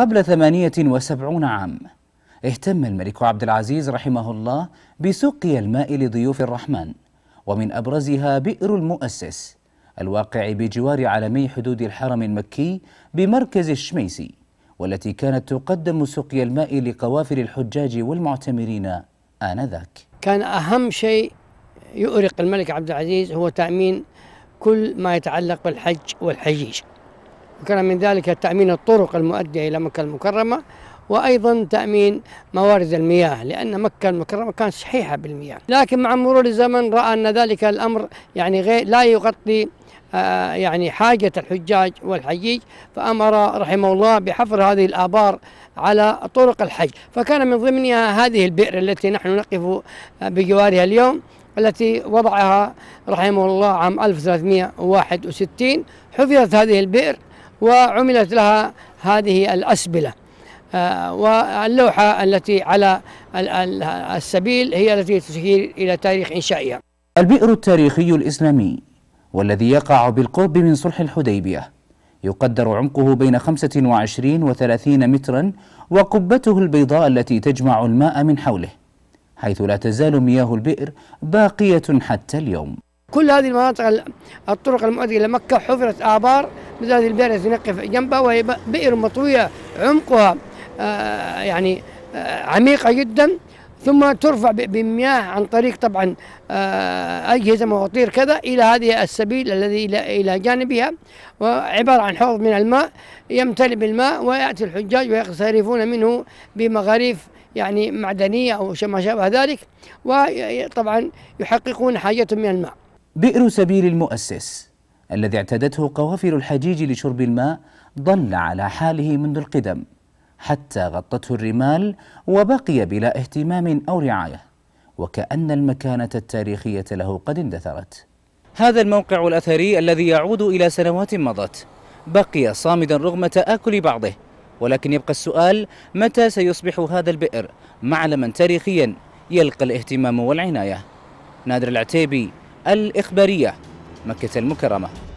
قبل 78 عام اهتم الملك عبد العزيز رحمه الله بسقي الماء لضيوف الرحمن ومن أبرزها بئر المؤسس الواقع بجوار علمي حدود الحرم المكي بمركز الشميسي والتي كانت تقدم سقي الماء لقوافل الحجاج والمعتمرين آنذاك كان أهم شيء يؤرق الملك عبد العزيز هو تأمين كل ما يتعلق بالحج والحجيج وكان من ذلك تأمين الطرق المؤدية إلى مكة المكرمة وايضا تامين موارد المياه لان مكه المكرمه كانت صحيحة بالمياه، لكن مع مرور الزمن راى ان ذلك الامر يعني غير لا يغطي آه، يعني حاجه الحجاج والحجيج فامر رحمه الله بحفر هذه الابار على طرق الحج، فكان من ضمنها هذه البئر التي نحن نقف آه، بجوارها اليوم التي وضعها رحمه الله عام 1361 حفظت هذه البئر وعملت لها هذه الأسبلة آه، واللوحة التي على السبيل هي التي تشير إلى تاريخ إنشائها البئر التاريخي الإسلامي والذي يقع بالقرب من صلح الحديبية يقدر عمقه بين 25 و 30 مترا وقبته البيضاء التي تجمع الماء من حوله حيث لا تزال مياه البئر باقية حتى اليوم كل هذه المناطق الطرق المؤدية إلى مكة حفرت آبار مثل هذه البئر التي نقف جنبها وهي بئر مطوية عمقها آه، يعني آه، عميقة جدا ثم ترفع بمياه عن طريق طبعا آه، أجهزة مواطير كذا إلى هذه السبيل الذي إلى جانبها وعبارة عن حوض من الماء يمتلئ بالماء ويأتي الحجاج ويقترفون منه بمغاريف يعني معدنية أو ما شابه ذلك وطبعا يحققون حاجتهم من الماء بئر سبيل المؤسس الذي اعتدته قوافل الحجيج لشرب الماء ظل على حاله منذ القدم حتى غطته الرمال وبقي بلا اهتمام أو رعاية وكأن المكانة التاريخية له قد اندثرت هذا الموقع الأثري الذي يعود إلى سنوات مضت بقي صامدا رغم تآكل بعضه ولكن يبقى السؤال متى سيصبح هذا البئر معلما تاريخيا يلقى الاهتمام والعناية نادر العتيبي الإخبارية مكة المكرمة